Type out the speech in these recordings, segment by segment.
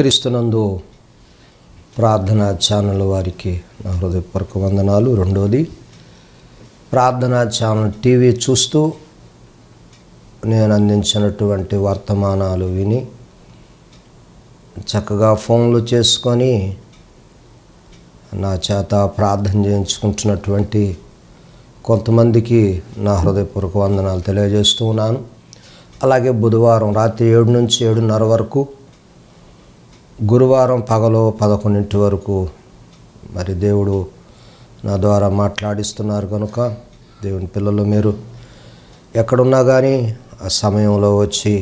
స్వీకరిస్తున్నందు ప్రార్థనా ఛానల్ వారికి నా హృదయపూర్వక వందనాలు రెండోది ప్రార్థనా ఛానల్ టీవీ చూస్తూ నేను అందించినటువంటి వర్తమానాలు విని చక్కగా ఫోన్లు చేసుకొని నా చేత ప్రార్థన చేయించుకుంటున్నటువంటి కొంతమందికి నా హృదయపూర్వక వందనాలు తెలియజేస్తూ ఉన్నాను అలాగే బుధవారం రాత్రి ఏడు నుంచి ఏడున్నర వరకు గురువారం పగలో పదకొండింటి వరకు మరి దేవుడు నా ద్వారా మాట్లాడిస్తున్నారు కనుక దేవుని పిల్లలు మీరు ఎక్కడున్నా కానీ ఆ సమయంలో వచ్చి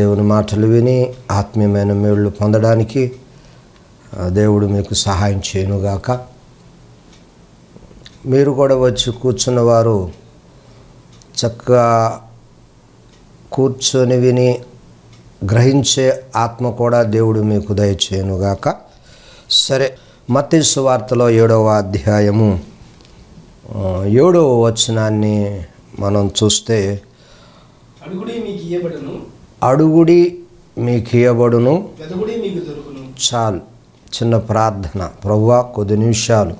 దేవుని మాటలు విని ఆత్మీయమైన మేళ్ళు పొందడానికి దేవుడు మీకు సహాయం చేయనుగాక మీరు కూడా వచ్చి కూర్చున్న వారు చక్కగా కూర్చొని విని గ్రహించే ఆత్మ కూడా దేవుడు మీకు దయచేయనుగాక సరే మత్తి సువార్తలో ఏడవ అధ్యాయము ఏడవ వచనాన్ని మనం చూస్తే అడుగుడి మీకు ఇవ్వబడును చాలు చిన్న ప్రార్థన ప్రవ్వా కొద్ది నిమిషాలు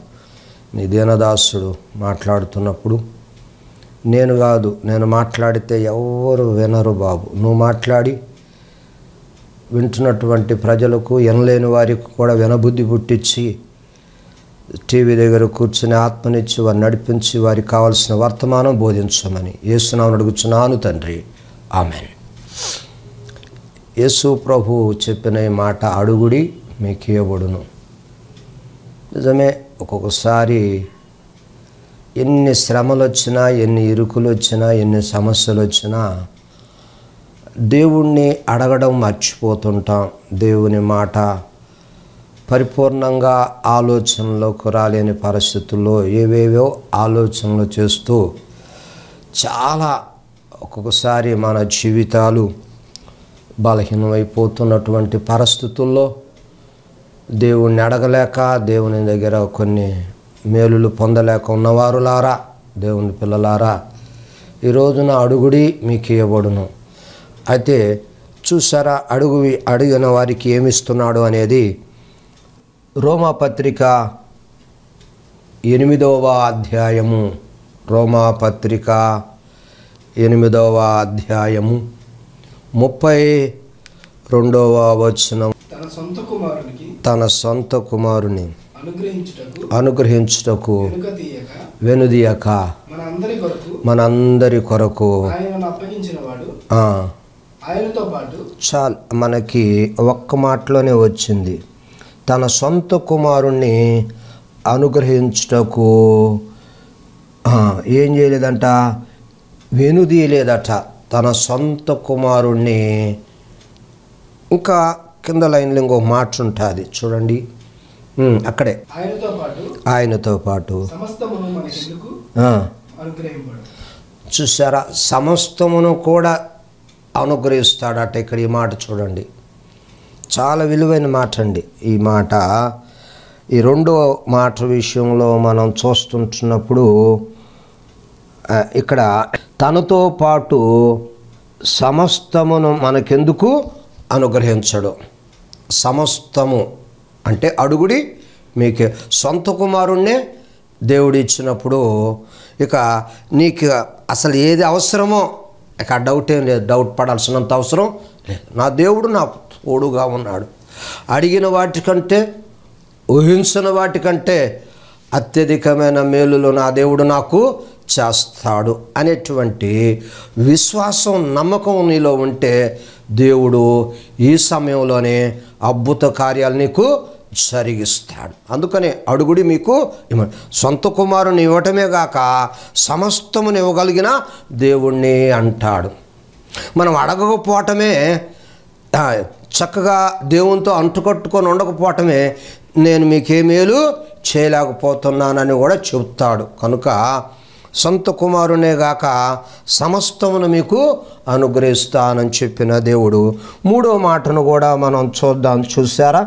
నీ దీనదాసుడు మాట్లాడుతున్నప్పుడు నేను కాదు నేను మాట్లాడితే ఎవరు వినరు బాబు నువ్వు మాట్లాడి వింటున్నటువంటి ప్రజలకు ఎనలేని వారికి కూడా వినబుద్ధి పుట్టించి టీవీ దగ్గర కూర్చుని ఆత్మనిచ్చి వారిని నడిపించి వారికి కావాల్సిన వర్తమానం బోధించమని యేసునామని అడుగుచున్నాను తండ్రి ఆమె యేసు ప్రభు చెప్పిన ఈ మాట అడుగుడి మీకు ఇవ్వబడును నిజమే ఒక్కొక్కసారి ఎన్ని శ్రమలు వచ్చినా ఎన్ని ఇరుకులు వచ్చినా ఎన్ని సమస్యలు వచ్చినా దేవుణ్ణి అడగడం మర్చిపోతుంటాం దేవుని మాట పరిపూర్ణంగా ఆలోచనలోకి రాలేని పరిస్థితుల్లో ఏవేవో ఆలోచనలు చేస్తూ చాలా ఒక్కొక్కసారి మన జీవితాలు బలహీనమైపోతున్నటువంటి పరిస్థితుల్లో దేవుణ్ణి అడగలేక దేవుని దగ్గర కొన్ని మేలులు పొందలేక ఉన్నవారులారా దేవుని పిల్లలారా ఈరోజున అడుగుడి మీకు ఇవ్వబడును అయితే చూసారా అడుగు అడిగిన వారికి ఏమిస్తున్నాడు అనేది రోమాపత్రిక ఎనిమిదవ అధ్యాయము రోమాపత్రిక ఎనిమిదవ అధ్యాయము ముప్పై రెండవ వచనం తన సొంత కుమారుని అనుగ్రహించుటకు వెనుదీయక మనందరి కొరకు ఆయనతో పాటు చాలు మనకి ఒక్క మాటలోనే వచ్చింది తన సొంత కుమారుణ్ణి అనుగ్రహించుటకు ఏం చేయలేదంట వెనుదీయలేదట తన సొంత కుమారుణ్ణి ఇంకా కింద లైన్లో ఇంకో మాట ఉంటుంది చూడండి అక్కడే ఆయనతో పాటు చూసారా సమస్తమును కూడా అనుగ్రహిస్తాడట ఇక్కడ ఈ మాట చూడండి చాలా విలువైన మాట అండి ఈ మాట ఈ రెండో మాట విషయంలో మనం చూస్తుంటున్నప్పుడు ఇక్కడ తనతో పాటు సమస్తమును మనకెందుకు అనుగ్రహించడు సమస్తము అంటే అడుగుడి మీకు సొంత కుమారుణ్ణే దేవుడు ఇచ్చినప్పుడు ఇక నీకు అసలు ఏది అవసరమో నాకు ఆ డౌట్ ఏం లేదు డౌట్ పడాల్సినంత అవసరం లేదు నా దేవుడు నాకు తోడుగా ఉన్నాడు అడిగిన వాటికంటే ఊహించిన వాటికంటే అత్యధికమైన మేలులు నా దేవుడు నాకు చేస్తాడు అనేటువంటి విశ్వాసం నమ్మకం నీలో ఉంటే దేవుడు ఈ సమయంలోనే అద్భుత కార్యాలు నీకు జరిగిస్తాడు అందుకనే అడుగుడి మీకు సొంత కుమారుని ఇవ్వటమే గాక సమస్తమును ఇవ్వగలిగిన దేవుణ్ణి అంటాడు మనం అడగకపోవటమే చక్కగా దేవునితో అంటుకట్టుకొని ఉండకపోవటమే నేను మీకేమేలు చేయలేకపోతున్నానని కూడా చెబుతాడు కనుక సొంత కుమారునే గాక సమస్తమును మీకు అనుగ్రహిస్తానని చెప్పిన దేవుడు మూడో మాటను కూడా మనం చూద్దాం చూసారా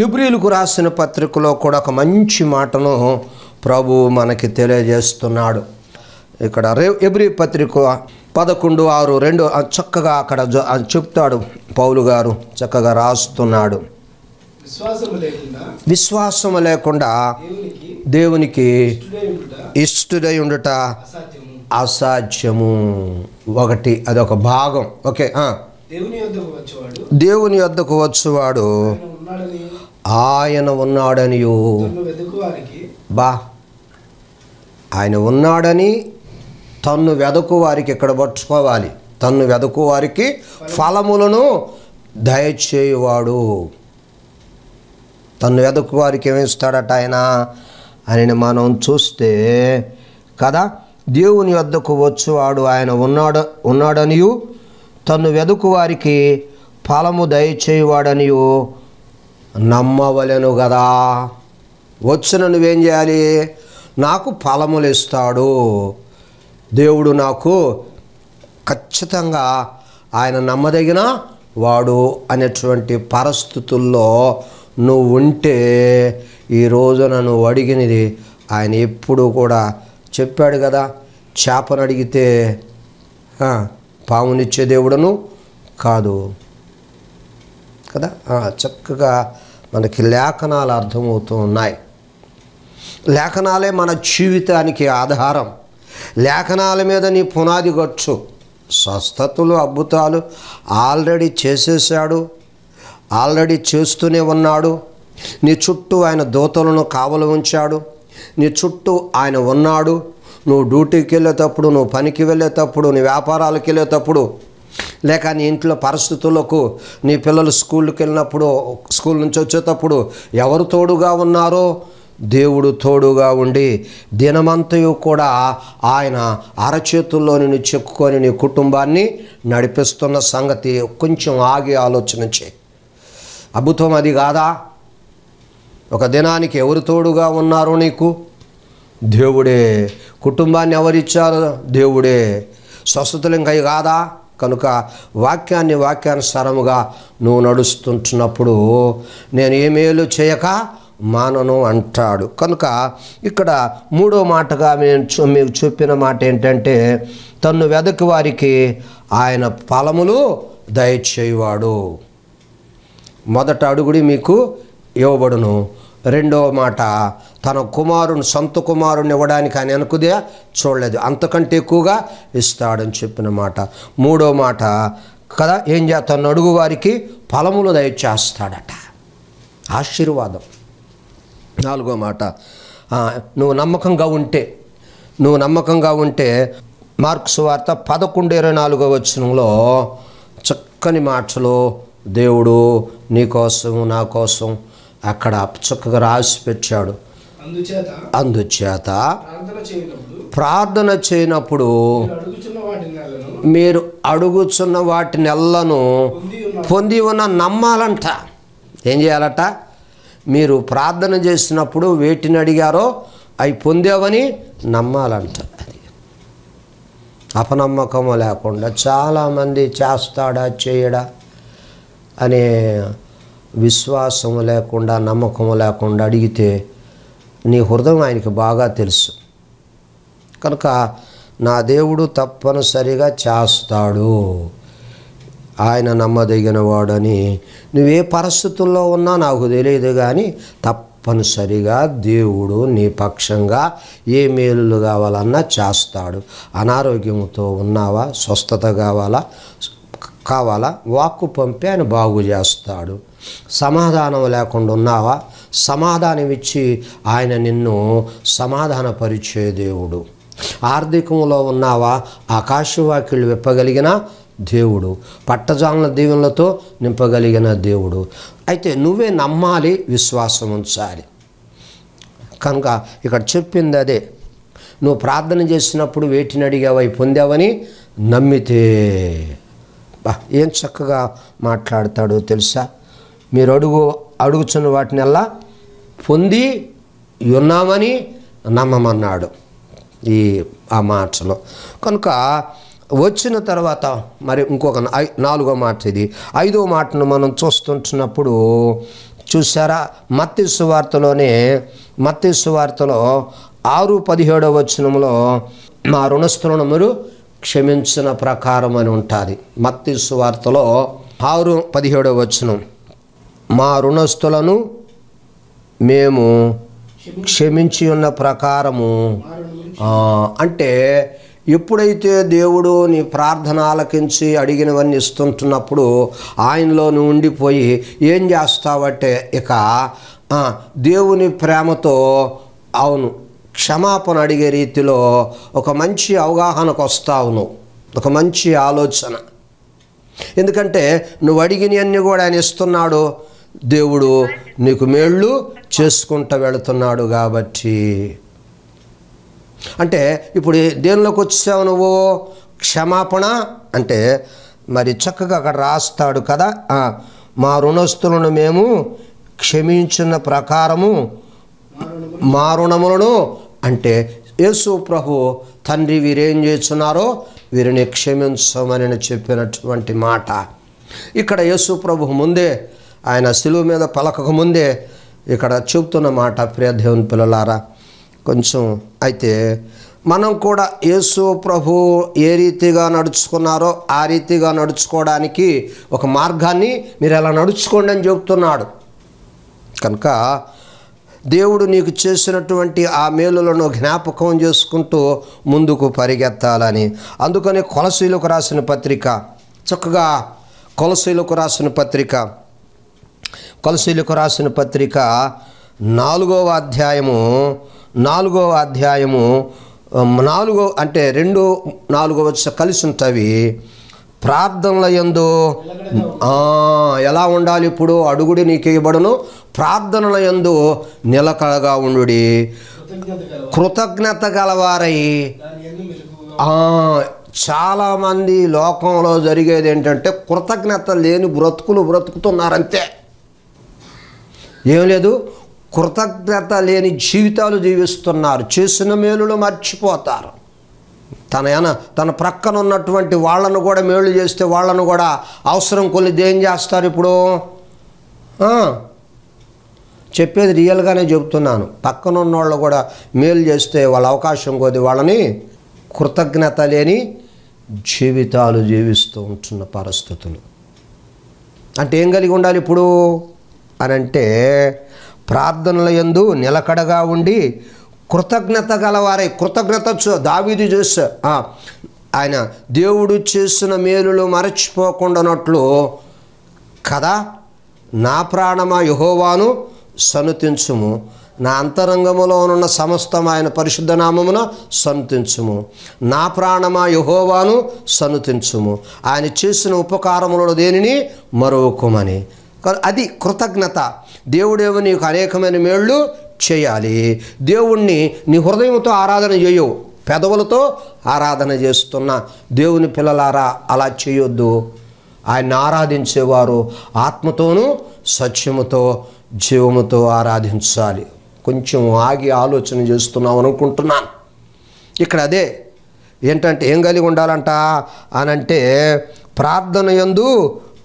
యుబ్రిలకు రాసిన పత్రికలో కూడా ఒక మంచి మాటను ప్రభు మనకి తెలియజేస్తున్నాడు ఇక్కడ రే ఎబ్రి పత్రిక పదకొండు ఆరు రెండు చక్కగా అక్కడ చెప్తాడు పౌలు గారు చక్కగా రాస్తున్నాడు విశ్వాసము లేకుండా దేవునికి ఇష్టడై ఉండుట అసాధ్యము ఒకటి అదొక భాగం ఓకే దేవుని వద్దకు వచ్చేవాడు ఆయన ఉన్నాడని బా ఆయన ఉన్నాడని తన్ను వెదకు వారికి ఇక్కడ పట్టుకోవాలి తన్ను వెదకు వారికి ఫలములను దయచేయువాడు తన్ను వెదకు వారికి ఏమిస్తాడట ఆయన అని మనం చూస్తే కదా దేవుని వద్దకు వచ్చువాడు ఆయన ఉన్నాడు ఉన్నాడనియు తను వెదుకు వారికి ఫలము దయచేయువాడనియు నమ్మవలను కదా వచ్చిన నువ్వేం చేయాలి నాకు ఫలములు ఇస్తాడు దేవుడు నాకు ఖచ్చితంగా ఆయన నమ్మదగిన వాడు అనేటువంటి పరిస్థితుల్లో నువ్వు ఉంటే ఈ రోజున నువ్వు అడిగినది ఆయన ఎప్పుడు కూడా చెప్పాడు కదా చేపను అడిగితే పామునిచ్చే దేవుడను కాదు కదా చక్కగా మనకి లేఖనాలు అర్థమవుతూ ఉన్నాయి లేఖనాలే మన జీవితానికి ఆధారం లేఖనాల మీద నీ పునాది గొచ్చు స్వస్థతలు అద్భుతాలు ఆల్రెడీ చేసేసాడు ఆల్రెడీ చేస్తూనే ఉన్నాడు నీ చుట్టూ ఆయన దూతలను కావలు ఉంచాడు నీ చుట్టూ ఆయన ఉన్నాడు నువ్వు డ్యూటీకి వెళ్ళేటప్పుడు నువ్వు పనికి వెళ్ళేటప్పుడు నీ వ్యాపారాలకు వెళ్ళేటప్పుడు లేక నీ ఇంట్లో పరిస్థితులకు నీ పిల్లలు స్కూల్కి వెళ్ళినప్పుడు స్కూల్ నుంచి వచ్చేటప్పుడు ఎవరు తోడుగా ఉన్నారో దేవుడు తోడుగా ఉండి దినమంతయు కూడా ఆయన అరచేతుల్లో నిన్ను చెక్కుకొని నీ కుటుంబాన్ని నడిపిస్తున్న సంగతి కొంచెం ఆగి ఆలోచన చేయి అద్భుతం అది కాదా ఒక దినానికి ఎవరు తోడుగా ఉన్నారో నీకు దేవుడే కుటుంబాన్ని ఎవరిచ్చారు దేవుడే స్వస్థతలు ఇంకా కాదా కనుక వాక్యాన్ని వాక్యానుసారముగా నువ్వు నడుస్తుంటున్నప్పుడు నేను ఏ మేలు చేయక మానను అంటాడు కనుక ఇక్కడ మూడో మాటగా మేము మీకు చూపిన మాట ఏంటంటే తన్ను వెదకి వారికి ఆయన ఫలములు దయచేయవాడు మొదట అడుగుడి మీకు ఇవ్వబడును రెండవ మాట తన కుమారుని సొంత కుమారుని ఇవ్వడానికి ఆయన అనుకుదే చూడలేదు అంతకంటే ఎక్కువగా ఇస్తాడని చెప్పిన మాట మూడో మాట కదా ఏం చేస్తాను అడుగు వారికి ఫలములు దయచేస్తాడట ఆశీర్వాదం నాలుగో మాట నువ్వు నమ్మకంగా ఉంటే నువ్వు నమ్మకంగా ఉంటే మార్క్స్ వార్త పదకొండు ఇరవై నాలుగో వచ్చినంలో చక్కని మాటలు దేవుడు నీ కోసం నా కోసం అక్కడ చక్కగా రాసి పెట్టాడు అందుచేత ప్రార్థన చేయనప్పుడు మీరు అడుగుచున్న వాటి నెల్లను పొంది ఉన్న నమ్మాలంట ఏం చేయాలట మీరు ప్రార్థన చేసినప్పుడు వేటిని అడిగారో అవి పొందేవని నమ్మాలంట అపనమ్మకము లేకుండా చాలామంది చేస్తాడా చేయడా అనే విశ్వాసం లేకుండా నమ్మకం లేకుండా అడిగితే నీ హృదయం ఆయనకి బాగా తెలుసు కనుక నా దేవుడు తప్పనిసరిగా చేస్తాడు ఆయన నమ్మదగినవాడని నువ్వే పరిస్థితుల్లో ఉన్నా నాకు తెలియదు కానీ తప్పనిసరిగా దేవుడు నీ పక్షంగా ఏ మేలులు కావాలన్నా చేస్తాడు అనారోగ్యంతో ఉన్నావా స్వస్థత కావాలా కావాలా వాక్కు పంపి ఆయన బాగు చేస్తాడు సమాధానం లేకుండా ఉన్నావా సమాధానమిచ్చి ఆయన నిన్ను సమాధానపరిచే దేవుడు ఆర్థికంలో ఉన్నావా ఆకాశవాక్యులు విప్పగలిగిన దేవుడు పట్టజాముల దీవెనలతో నింపగలిగిన దేవుడు అయితే నువ్వే నమ్మాలి విశ్వాసం ఉంచాలి కనుక ఇక్కడ చెప్పింది అదే నువ్వు ప్రార్థన చేసినప్పుడు వేటిని అడిగావై పొందావని నమ్మితే ఏం చక్కగా మాట్లాడతాడో తెలుసా మీరు అడుగు అడుగుచున్న వాటినల్లా పొంది ఉన్నామని నమ్మమన్నాడు ఈ ఆ మాటలో కనుక వచ్చిన తర్వాత మరి ఇంకొక నాలుగో మాట ఇది ఐదో మాటను మనం చూస్తుంటున్నప్పుడు చూసారా మత్స్సు వార్తలోనే మత్స్సు వార్తలో ఆరు పదిహేడో వచనంలో మా రుణస్థులను మీరు క్షమించిన ప్రకారం అని ఉంటుంది మత్స్సు వార్తలో ఆరు పదిహేడో వచనం మా రుణస్థులను మేము క్షమించి ఉన్న ప్రకారము అంటే ఎప్పుడైతే దేవుడు నీ ప్రార్థన ఆలకించి అడిగినవన్నీ ఇస్తుంటున్నప్పుడు ఆయనలో నువ్వు ఉండిపోయి ఏం చేస్తావంటే ఇక దేవుని ప్రేమతో అవును క్షమాపణ అడిగే రీతిలో ఒక మంచి అవగాహనకు వస్తావు నువ్వు ఒక మంచి ఆలోచన ఎందుకంటే నువ్వు అడిగినవన్నీ కూడా ఆయన ఇస్తున్నాడు దేవుడు నీకు మేళ్ళు చేసుకుంటూ వెళుతున్నాడు కాబట్టి అంటే ఇప్పుడు దేనిలోకి వచ్చావు నువ్వు క్షమాపణ అంటే మరి చక్కగా అక్కడ రాస్తాడు కదా మా రుణస్తులను మేము క్షమించిన ప్రకారము మా రుణములను అంటే యేసు ప్రభు తండ్రి వీరేం చేస్తున్నారో వీరిని క్షమించమని చెప్పినటువంటి మాట ఇక్కడ యేసు ప్రభు ముందే ఆయన సులువు మీద పలకక ముందే ఇక్కడ చూపుతున్న మాట ప్రియ దేవుని పిల్లలారా కొంచెం అయితే మనం కూడా యేసు ప్రభు ఏ రీతిగా నడుచుకున్నారో ఆ రీతిగా నడుచుకోవడానికి ఒక మార్గాన్ని మీరు ఎలా నడుచుకోండి అని చెబుతున్నాడు కనుక దేవుడు నీకు చేసినటువంటి ఆ మేలులను జ్ఞాపకం చేసుకుంటూ ముందుకు పరిగెత్తాలని అందుకని కొలసీలకు రాసిన పత్రిక చక్కగా కొలసీలకు రాసిన పత్రిక కొలసీలకు రాసిన పత్రిక నాలుగవ అధ్యాయము నాలుగవ అధ్యాయము నాలుగో అంటే రెండు నాలుగో వచ్చి కలిసి ఉంటవి ప్రార్థనల ఎందు ఎలా ఉండాలి ఇప్పుడు అడుగుడి నీకు ఇవ్వబడును ప్రార్థనల ఎందు నిలకడగా ఉండు కృతజ్ఞత గలవారై చాలామంది లోకంలో జరిగేది ఏంటంటే కృతజ్ఞత లేని బ్రతుకులు బ్రతుకుతున్నారంతే ఏం లేదు కృతజ్ఞత లేని జీవితాలు జీవిస్తున్నారు చేసిన మేలులు మర్చిపోతారు తన తన ప్రక్కన ఉన్నటువంటి వాళ్ళను కూడా మేలు చేస్తే వాళ్ళను కూడా అవసరం కొలిది ఏం చేస్తారు ఇప్పుడు చెప్పేది రియల్గానే చెబుతున్నాను పక్కన ఉన్న వాళ్ళు కూడా మేలు చేస్తే వాళ్ళ అవకాశం కొద్ది వాళ్ళని కృతజ్ఞత లేని జీవితాలు జీవిస్తూ ఉంటున్న పరిస్థితులు అంటే ఏం కలిగి ఉండాలి ఇప్పుడు అనంటే ప్రార్థనల ఎందు నిలకడగా ఉండి కృతజ్ఞత గలవారై కృతజ్ఞత దావీదు చేస్తే ఆయన దేవుడు చేసిన మేలులు మరచిపోకుండానట్లు కదా నా ప్రాణమా యహోవాను సనుతించుము నా అంతరంగములో ఉన్న సమస్తం ఆయన పరిశుద్ధ సనుతించుము నా ప్రాణమా యహోవాను సనుతించుము ఆయన చేసిన ఉపకారములలో దేనిని మరొకమని అది కృతజ్ఞత దేవుడేమో నీకు అనేకమైన మేళ్ళు చేయాలి దేవుణ్ణి నీ హృదయంతో ఆరాధన చేయవు పెదవులతో ఆరాధన చేస్తున్న దేవుని పిల్లలారా అలా చేయొద్దు ఆయన్ని ఆరాధించేవారు ఆత్మతోనూ సత్యముతో జీవముతో ఆరాధించాలి కొంచెం ఆగి ఆలోచన చేస్తున్నాం అనుకుంటున్నాను ఇక్కడ అదే ఏంటంటే ఏం కలిగి ఉండాలంట అనంటే ప్రార్థన యందు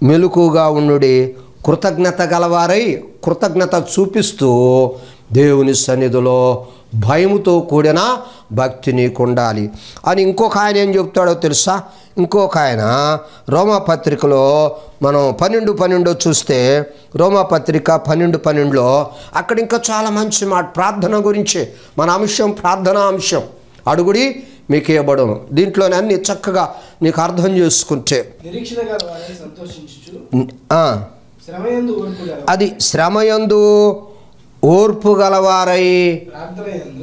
మెలుకుగా ఉండుడి కృతజ్ఞత గలవారై కృతజ్ఞత చూపిస్తూ దేవుని సన్నిధిలో భయముతో కూడిన భక్తి ఉండాలి అని ఇంకొక ఆయన ఏం చెప్తాడో తెలుసా ఇంకొక ఆయన రోమపత్రికలో మనం పన్నెండు పన్నెండు చూస్తే రోమపత్రిక పన్నెండు పన్నెండులో అక్కడ ఇంకా చాలా మంచి మాట ప్రార్థన గురించి మన అంశం ప్రార్థన అంశం అడుగుడి మీకు ఇవ్వబడను దీంట్లోనే అన్ని చక్కగా నీకు అర్థం చేసుకుంటే అది శ్రమయందు ఓర్పు గలవారై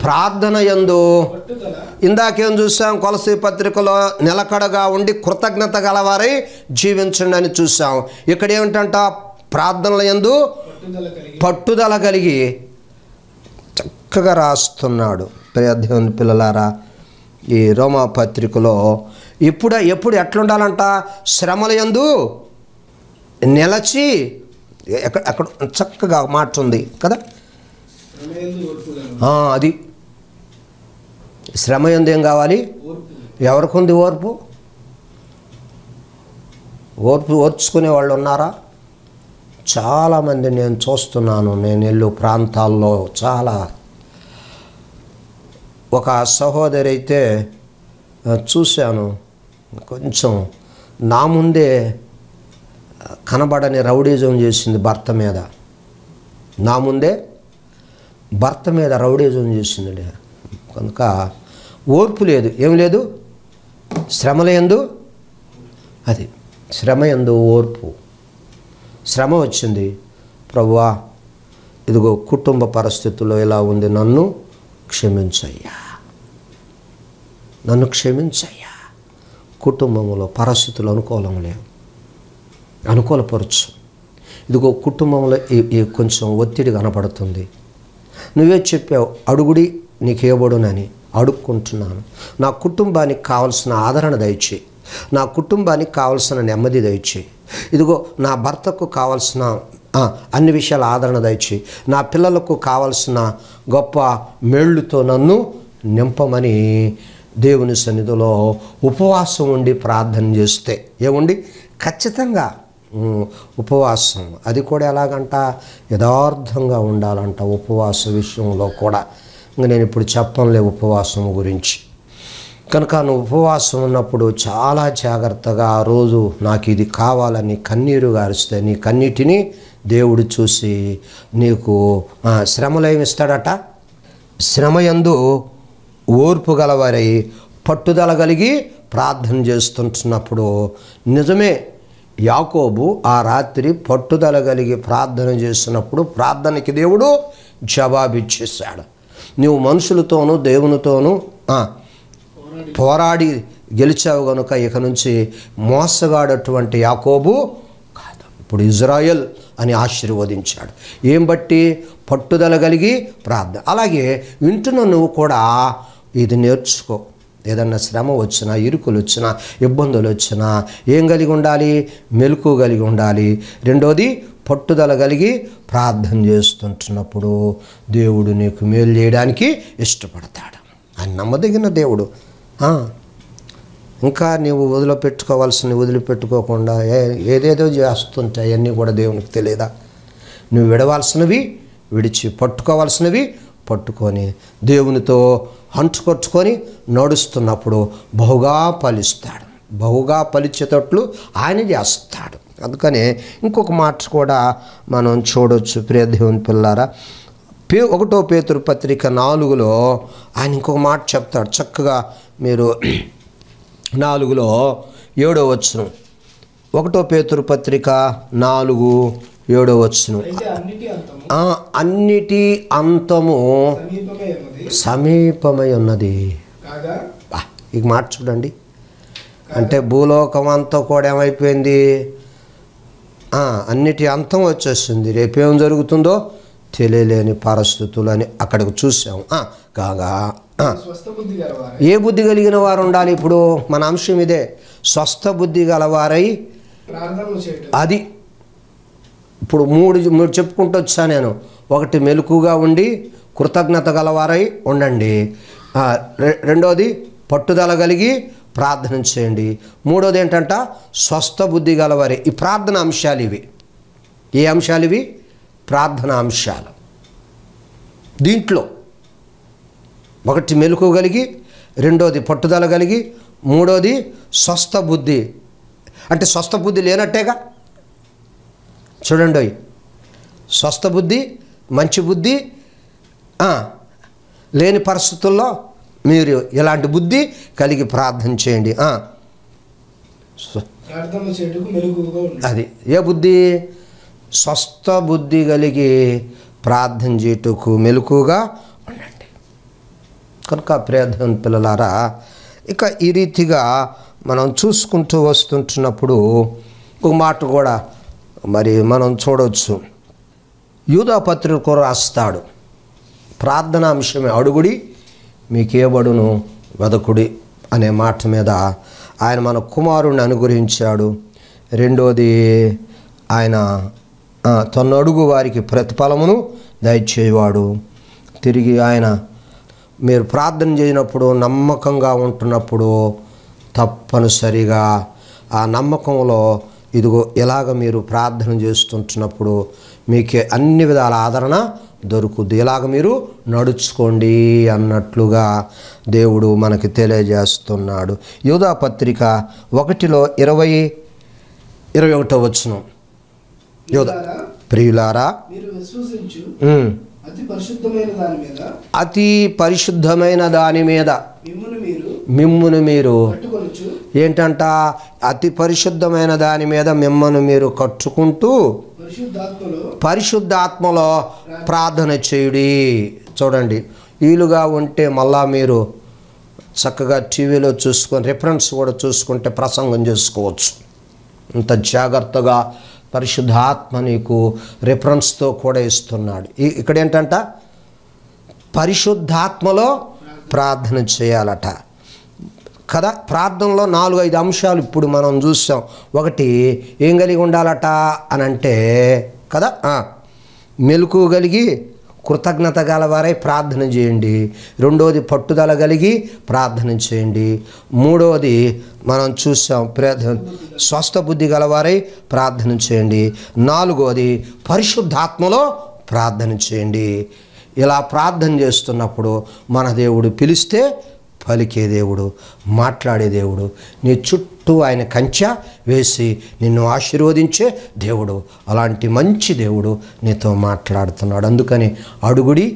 ప్రార్థన ఎందు ఇందాకేం చూసాం కొలసీ పత్రికలో నిలకడగా ఉండి కృతజ్ఞత గలవారై జీవించండి అని చూసాం ఇక్కడ ఏమిటంట ప్రార్థనల ఎందు పట్టుదల కలిగి చక్కగా రాస్తున్నాడు ప్రియదేవుని పిల్లలారా ఈ రోమా పత్రికలో ఇప్పుడు ఎప్పుడు ఎట్లుండాలంట శ్రమల ఎందు నిలచి ఎక్కడ అక్కడ చక్కగా మాట ఉంది కదా అది శ్రమ ఎందు ఏం కావాలి ఎవరికి ఉంది ఓర్పు ఓర్పు ఓర్చుకునే వాళ్ళు ఉన్నారా చాలామంది నేను చూస్తున్నాను నేను వెళ్ళు ప్రాంతాల్లో చాలా ఒక సహోదరి అయితే చూశాను కొంచెం నా ముందే కనబడని రౌడీజం చేసింది భర్త మీద నా ముందే భర్త మీద రౌడీజం చేసింది కనుక ఓర్పు లేదు ఏం లేదు శ్రమ ఎందు అది శ్రమ ఎందు ఓర్పు శ్రమ వచ్చింది ప్రభువా ఇదిగో కుటుంబ పరిస్థితుల్లో ఇలా ఉంది నన్ను క్షమించయ్యా నన్ను క్షమించయ్యా కుటుంబంలో పరిస్థితులు అనుకూలం లేవు అనుకూలపరచు ఇదిగో కుటుంబంలో ఈ కొంచెం ఒత్తిడి కనపడుతుంది నువ్వే చెప్పావు అడుగుడి నీకు ఇవ్వబడునని అడుక్కుంటున్నాను నా కుటుంబానికి కావలసిన ఆదరణ దయచి నా కుటుంబానికి కావలసిన నెమ్మది దయచేయి ఇదిగో నా భర్తకు కావలసిన అన్ని విషయాల ఆదరణ దయచి నా పిల్లలకు కావలసిన గొప్ప మేళ్ళుతో నన్ను నింపమని దేవుని సన్నిధిలో ఉపవాసం ఉండి ప్రార్థన చేస్తే ఏముండి ఖచ్చితంగా ఉపవాసం అది కూడా ఎలాగంట యథార్థంగా ఉండాలంట ఉపవాస విషయంలో కూడా నేను ఇప్పుడు చెప్పనులే ఉపవాసం గురించి కనుక నువ్వు ఉపవాసం ఉన్నప్పుడు చాలా జాగ్రత్తగా ఆ రోజు నాకు ఇది కావాలని కన్నీరు గారిస్తే నీ కన్నీటిని దేవుడు చూసి నీకు శ్రమలేమి ఇస్తాడట ఎందు ఓర్పు గలవారై పట్టుదల కలిగి ప్రార్థన చేస్తుంటున్నప్పుడు నిజమే యాకోబు ఆ రాత్రి పట్టుదల కలిగి ప్రార్థన చేసినప్పుడు ప్రార్థనకి దేవుడు జవాబిచ్చేసాడు నువ్వు మనుషులతోనూ దేవునితోనూ పోరాడి గెలిచావు కనుక ఇక నుంచి మోసగాడటువంటి యాకోబు కాదు ఇప్పుడు ఇజ్రాయెల్ అని ఆశీర్వదించాడు ఏం బట్టి పట్టుదల కలిగి ప్రార్థన అలాగే వింటున్న నువ్వు కూడా ఇది నేర్చుకో ఏదన్నా శ్రమ వచ్చినా ఇరుకులు వచ్చినా ఇబ్బందులు వచ్చినా ఏం కలిగి ఉండాలి మెలకు కలిగి ఉండాలి రెండోది పట్టుదల కలిగి ప్రార్థన చేస్తుంటున్నప్పుడు దేవుడు నీకు మేలు చేయడానికి ఇష్టపడతాడు ఆయన నమ్మదగిన దేవుడు ఇంకా నీవు వదిలిపెట్టుకోవాల్సిన వదిలిపెట్టుకోకుండా ఏ ఏదేదో చేస్తుంటే అవన్నీ కూడా దేవునికి తెలియదా నువ్వు విడవాల్సినవి విడిచి పట్టుకోవాల్సినవి పట్టుకొని దేవునితో హంచుకొచ్చుకొని నడుస్తున్నప్పుడు బహుగా ఫలిస్తాడు బహుగా ఫలిచేటట్లు ఆయన చేస్తాడు అందుకనే ఇంకొక మాట కూడా మనం చూడొచ్చు ప్రియ దేవుని పిల్లారా పే ఒకటో పేతురు పత్రిక నాలుగులో ఆయన ఇంకొక మాట చెప్తాడు చక్కగా మీరు నాలుగులో ఏడో వచ్చును ఒకటో పేతురు పత్రిక నాలుగు ఏడో వచ్చును అన్నిటి అంతము సమీపమై ఉన్నది ఇక మాట చూడండి అంటే భూలోకం అంతా కూడా ఏమైపోయింది అన్నిటి అంతం వచ్చేసింది రేపేం జరుగుతుందో తెలియలేని పరిస్థితులు అని అక్కడికి చూసాము కాగా ఏ బుద్ధి కలిగిన వారు ఉండాలి ఇప్పుడు మన అంశం ఇదే స్వస్థ బుద్ధి గలవారై అది ఇప్పుడు మూడు మూడు చెప్పుకుంటూ వచ్చా నేను ఒకటి మెలకుగా ఉండి కృతజ్ఞత గలవారై ఉండండి రెండోది పట్టుదల కలిగి ప్రార్థన చేయండి మూడోది ఏంటంట స్వస్థ బుద్ధి గలవారే ఈ ప్రార్థన అంశాలు ఇవి ఏ అంశాలు ఇవి ప్రార్థన అంశాలు దీంట్లో ఒకటి మెలకు కలిగి రెండోది పట్టుదల కలిగి మూడోది స్వస్థ బుద్ధి అంటే స్వస్థ బుద్ధి లేనట్టేగా చూడండి స్వస్థ బుద్ధి మంచి బుద్ధి లేని పరిస్థితుల్లో మీరు ఇలాంటి బుద్ధి కలిగి ప్రార్థన చేయండి అది ఏ బుద్ధి స్వస్థ బుద్ధి కలిగి ప్రార్థన చేటుకు మెలకుగా ఉండండి కనుక ప్రార్థన పిల్లలారా ఇక ఈ రీతిగా మనం చూసుకుంటూ వస్తుంటున్నప్పుడు ఒక మాట కూడా మరి మనం చూడవచ్చు యూధాపత్రిక రాస్తాడు ప్రార్థనా అంశమే అడుగుడి మీకేబడును వెదకుడి అనే మాట మీద ఆయన మన కుమారుణ్ణి అనుగ్రహించాడు రెండోది ఆయన తన అడుగు వారికి ప్రతిఫలమును దయచేవాడు తిరిగి ఆయన మీరు ప్రార్థన చేసినప్పుడు నమ్మకంగా ఉంటున్నప్పుడు తప్పనిసరిగా ఆ నమ్మకంలో ఇదిగో ఇలాగ మీరు ప్రార్థన చేస్తుంటున్నప్పుడు మీకే అన్ని విధాల ఆదరణ దొరుకుద్ది ఇలాగ మీరు నడుచుకోండి అన్నట్లుగా దేవుడు మనకి తెలియజేస్తున్నాడు యోధా పత్రిక ఒకటిలో ఇరవై ఇరవై ఒకటో వచ్చును యోధ ప్రియులారా అతి పరిశుద్ధమైన దాని మీద మిమ్మును మీరు ఏంటంట అతి పరిశుద్ధమైన దాని మీద మిమ్మను మీరు కట్టుకుంటూ పరిశుద్ధాత్మలో ప్రార్థన చేయుడి చూడండి వీలుగా ఉంటే మళ్ళా మీరు చక్కగా టీవీలో చూసుకొని రిఫరెన్స్ కూడా చూసుకుంటే ప్రసంగం చేసుకోవచ్చు ఇంత జాగ్రత్తగా పరిశుద్ధాత్మ నీకు రిఫరెన్స్తో కూడా ఇస్తున్నాడు ఇక్కడ ఏంటంట పరిశుద్ధాత్మలో ప్రార్థన చేయాలట కదా ప్రార్థనలో నాలుగు ఐదు అంశాలు ఇప్పుడు మనం చూసాం ఒకటి ఏం కలిగి ఉండాలట అని అంటే కదా మెలకు కలిగి కృతజ్ఞత గలవారై ప్రార్థన చేయండి రెండోది పట్టుదల కలిగి ప్రార్థన చేయండి మూడోది మనం చూసాం ప్రార్థ స్వస్థ బుద్ధి గలవారై ప్రార్థన చేయండి నాలుగోది పరిశుద్ధాత్మలో ప్రార్థన చేయండి ఇలా ప్రార్థన చేస్తున్నప్పుడు మన దేవుడు పిలిస్తే పలికే దేవుడు మాట్లాడే దేవుడు నీ చుట్టూ ఆయన కంచె వేసి నిన్ను ఆశీర్వదించే దేవుడు అలాంటి మంచి దేవుడు నీతో మాట్లాడుతున్నాడు అందుకని అడుగుడి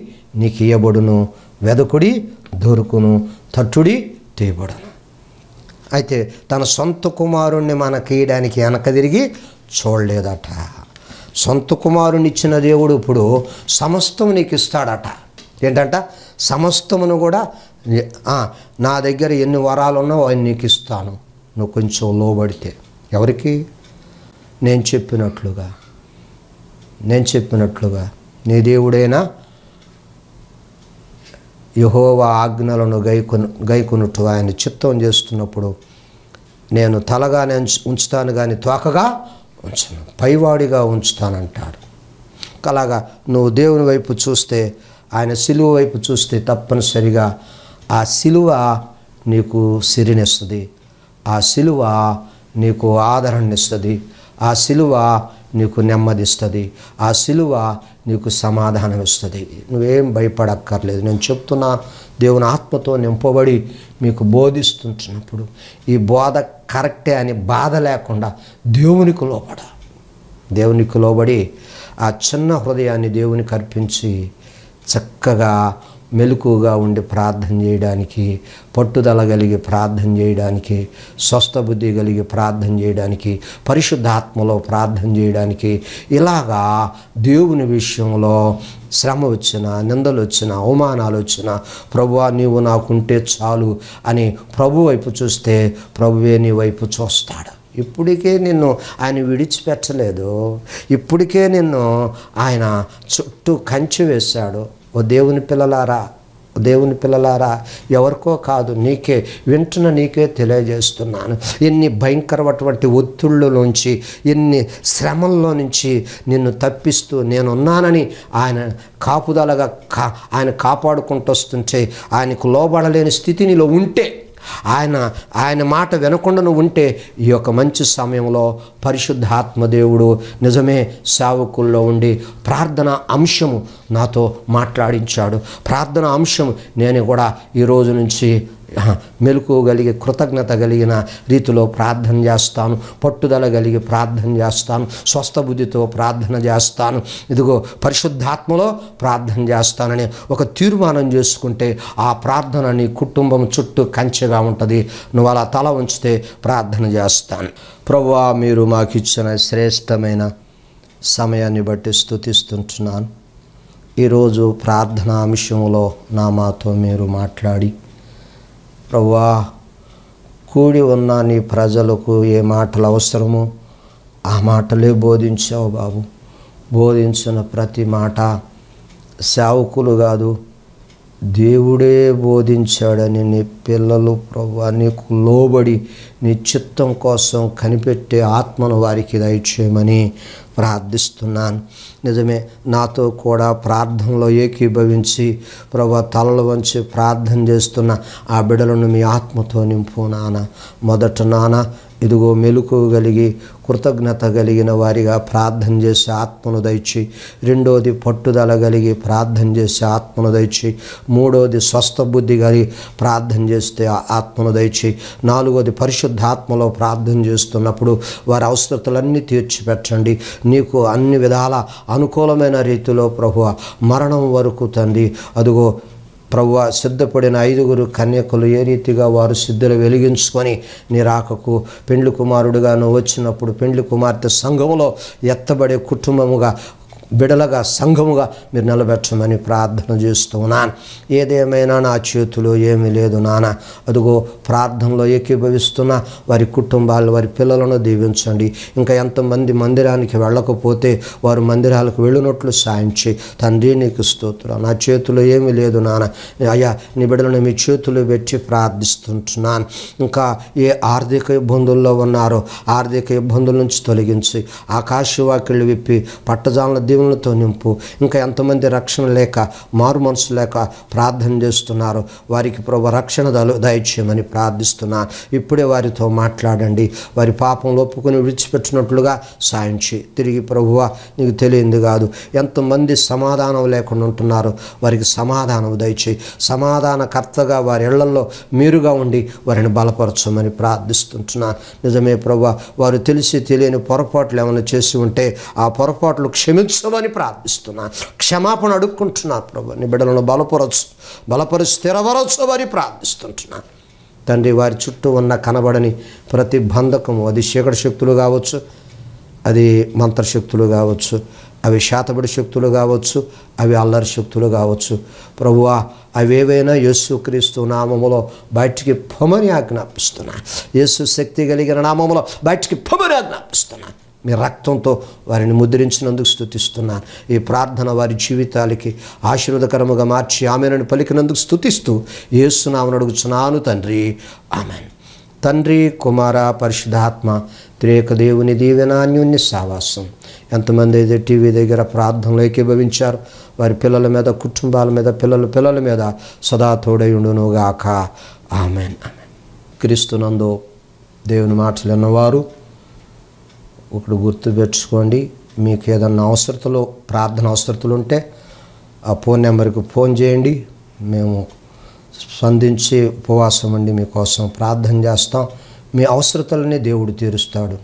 నీకు ఇయ్యబడును వెదకుడి దొరుకును తట్టుడి తీయబడును అయితే తన సొంత కుమారుణ్ణి ఇయ్యడానికి వెనక తిరిగి చూడలేదట సొంత కుమారుని ఇచ్చిన దేవుడు ఇప్పుడు సమస్తం నీకు ఇస్తాడట ఏంటంట సమస్తమును కూడా నా దగ్గర ఎన్ని వరాలు ఉన్నావో అవి నీకు ఇస్తాను నువ్వు కొంచెం లోబడితే ఎవరికి నేను చెప్పినట్లుగా నేను చెప్పినట్లుగా నీ దేవుడైనా యహోవ ఆజ్ఞలను గైకొను గైకొనుట్టు ఆయన చిత్తం చేస్తున్నప్పుడు నేను తలగానే ఉంచుతాను కానీ తోకగా ఉంచను పైవాడిగా ఉంచుతానంటాడు అలాగా నువ్వు దేవుని వైపు చూస్తే ఆయన సిలువ వైపు చూస్తే తప్పనిసరిగా ఆ సిలువ నీకు సిరినిస్తుంది ఆ శిలువ నీకు ఆదరణనిస్తుంది ఆ శిలువ నీకు నెమ్మదిస్తుంది ఆ సిలువ నీకు సమాధానం ఇస్తుంది నువ్వేం భయపడక్కర్లేదు నేను చెప్తున్నా దేవుని ఆత్మతో నింపబడి మీకు బోధిస్తున్నప్పుడు ఈ బోధ కరెక్టే అని బాధ లేకుండా దేవునికి లోబడ దేవునికి లోబడి ఆ చిన్న హృదయాన్ని దేవునికి అర్పించి చక్కగా మెలకుగా ఉండి ప్రార్థన చేయడానికి పట్టుదల కలిగి ప్రార్థన చేయడానికి స్వస్థ బుద్ధి కలిగి ప్రార్థన చేయడానికి పరిశుద్ధాత్మలో ప్రార్థన చేయడానికి ఇలాగా దేవుని విషయంలో శ్రమ వచ్చిన నిందలు వచ్చిన అవమానాలు వచ్చిన ప్రభువా నీవు నాకుంటే చాలు అని ప్రభు వైపు చూస్తే ప్రభువే నీ వైపు చూస్తాడు ఇప్పటికే నిన్ను ఆయన విడిచిపెట్టలేదు ఇప్పటికే నిన్ను ఆయన చుట్టూ కంచి వేశాడు ఓ దేవుని పిల్లలారా దేవుని పిల్లలారా ఎవరికో కాదు నీకే వింటున్న నీకే తెలియజేస్తున్నాను ఎన్ని భయంకరమైనటువంటి ఒత్తిళ్ళలోంచి ఎన్ని శ్రమల్లో నుంచి నిన్ను తప్పిస్తూ నేనున్నానని ఆయన కాపుదలగా కా ఆయన కాపాడుకుంటూ వస్తుంటే ఆయనకు లోబడలేని స్థితి నీలో ఉంటే ఆయన ఆయన మాట వినకుండా నువ్వు ఉంటే ఈ యొక్క మంచి సమయంలో పరిశుద్ధాత్మదేవుడు నిజమే సేవకుల్లో ఉండి ప్రార్థన అంశము నాతో మాట్లాడించాడు ప్రార్థన అంశం నేను కూడా ఈరోజు నుంచి మెలుకోగలిగి కృతజ్ఞత కలిగిన రీతిలో ప్రార్థన చేస్తాను పట్టుదల కలిగి ప్రార్థన చేస్తాను స్వస్థ బుద్ధితో ప్రార్థన చేస్తాను ఇదిగో పరిశుద్ధాత్మలో ప్రార్థన చేస్తానని ఒక తీర్మానం చేసుకుంటే ఆ ప్రార్థన నీ కుటుంబం చుట్టూ కంచెగా ఉంటుంది నువ్వు అలా తల ఉంచితే ప్రార్థన చేస్తాను ప్రవ్వా మీరు మాకు ఇచ్చిన శ్రేష్టమైన సమయాన్ని బట్టి స్థుతిస్తుంటున్నాను ఈరోజు ప్రార్థనా అంశంలో నా మాతో మీరు మాట్లాడి ప్రవ్వా కూడి ఉన్న నీ ప్రజలకు ఏ మాటలు అవసరమో ఆ మాటలే బోధించావు బాబు బోధించిన ప్రతి మాట సేవకులు కాదు దేవుడే బోధించాడని నీ పిల్లలు ప్రభా నీకు లోబడి నీ చిత్తం కోసం కనిపెట్టే ఆత్మను వారికి దయచేయమని ప్రార్థిస్తున్నాను నిజమే నాతో కూడా ప్రార్థనలో ఏకీభవించి ప్రభా తలలు వంచి ప్రార్థన చేస్తున్న ఆ బిడలను మీ ఆత్మతో నింపు నాన్న మొదట నాన్న ఇదిగో మెలుకు కలిగి కృతజ్ఞత కలిగిన వారిగా ప్రార్థన చేసి ఆత్మను దయచి రెండోది పట్టుదల కలిగి ప్రార్థన చేసి ఆత్మను దయచి మూడోది స్వస్థ బుద్ధి కలిగి ప్రార్థన చేస్తే ఆత్మను దయచి నాలుగోది పరిశుద్ధాత్మలో ప్రార్థన చేస్తున్నప్పుడు వారి అవసరతలన్నీ తీర్చిపెట్టండి నీకు అన్ని విధాల అనుకూలమైన రీతిలో ప్రభు మరణం వరకు తండి అదిగో ప్రవ్వ సిద్ధపడిన ఐదుగురు కన్యకులు ఏ రీతిగా వారు సిద్ధులు వెలిగించుకొని నీ రాకకు పెండ్లి కుమారుడుగాను వచ్చినప్పుడు పెండ్లి కుమార్తె సంఘంలో ఎత్తబడే కుటుంబముగా బిడలగా సంఘముగా మీరు నిలబెట్టమని ప్రార్థన చేస్తున్నాను ఏదేమైనా నా చేతిలో ఏమీ లేదు నాన్న అదిగో ప్రార్థనలో ఏకీభవిస్తున్న వారి కుటుంబాలు వారి పిల్లలను దీవించండి ఇంకా ఎంతమంది మందిరానికి వెళ్ళకపోతే వారు మందిరాలకు వెళ్ళినట్లు సాయించి తండ్రి నీకు స్తోత్రం నా చేతిలో ఏమీ లేదు నాన్న అయ్యా నీ బిడ్డలను మీ చేతులు పెట్టి ప్రార్థిస్తుంటున్నాను ఇంకా ఏ ఆర్థిక ఇబ్బందుల్లో ఉన్నారో ఆర్థిక ఇబ్బందుల నుంచి తొలగించి ఆకాశవాకిళ్ళు విప్పి పట్టజాముల దీవెన రక్షణలతో నింపు ఇంకా ఎంతమంది రక్షణ లేక మారు మనసు లేక ప్రార్థన చేస్తున్నారు వారికి ప్రభు రక్షణ దలు దయచేయమని ప్రార్థిస్తున్నా ఇప్పుడే వారితో మాట్లాడండి వారి పాపం ఒప్పుకొని విడిచిపెట్టినట్లుగా సాయం చేయి తిరిగి ప్రభువ నీకు తెలియంది కాదు ఎంతమంది సమాధానం లేకుండా ఉంటున్నారు వారికి సమాధానం దయచేయి సమాధానకర్తగా వారి ఇళ్లలో మీరుగా ఉండి వారిని బలపరచమని ప్రార్థిస్తుంటున్నాను నిజమే ప్రభు వారు తెలిసి తెలియని పొరపాట్లు ఏమైనా చేసి ఉంటే ఆ పొరపాట్లు క్షమించు క్షమించమని ప్రార్థిస్తున్నా క్షమాపణ అడుక్కుంటున్నా ప్రభు నీ బిడ్డలను బలపరచు బలపరుచు స్థిరపరచమని ప్రార్థిస్తుంటున్నా తండ్రి వారి చుట్టూ ఉన్న కనబడని ప్రతి బంధకము అది శేఖర శక్తులు కావచ్చు అది మంత్రశక్తులు కావచ్చు అవి శాతబడి శక్తులు కావచ్చు అవి అల్లరి శక్తులు కావచ్చు ప్రభువా అవేవైనా యేసుక్రీస్తు నామములో బయటికి పొమని ఆజ్ఞాపిస్తున్నా యేసు శక్తి కలిగిన నామములో బయటికి పొమని ఆజ్ఞాపిస్తున్నా మీ రక్తంతో వారిని ముద్రించినందుకు స్థుతిస్తున్నాను ఈ ప్రార్థన వారి జీవితాలకి ఆశీర్వదకరముగా మార్చి ఆమెను పలికినందుకు స్థుతిస్తూ ఏసునామను అడుగుచున్నాను తండ్రి ఆమె తండ్రి కుమార పరిశుధాత్మ త్రేక దేవుని దీవెనాన్యోన్య సావాసం ఎంతమంది అయితే టీవీ దగ్గర ప్రార్థనలు ఏకీభవించారు వారి పిల్లల మీద కుటుంబాల మీద పిల్లల పిల్లల మీద సదా తోడయుండునుగాక ఆమెన్ ఆమెన్ క్రీస్తునందు దేవుని మాటలు విన్నవారు ఇప్పుడు గుర్తు పెట్టుకోండి మీకు ఏదన్నా అవసరతలో ప్రార్థన అవసరతలు ఉంటే ఆ ఫోన్ నెంబర్కి ఫోన్ చేయండి మేము స్పందించి ఉపవాసం అండి మీకోసం ప్రార్థన చేస్తాం మీ అవసరతలనే దేవుడు తీరుస్తాడు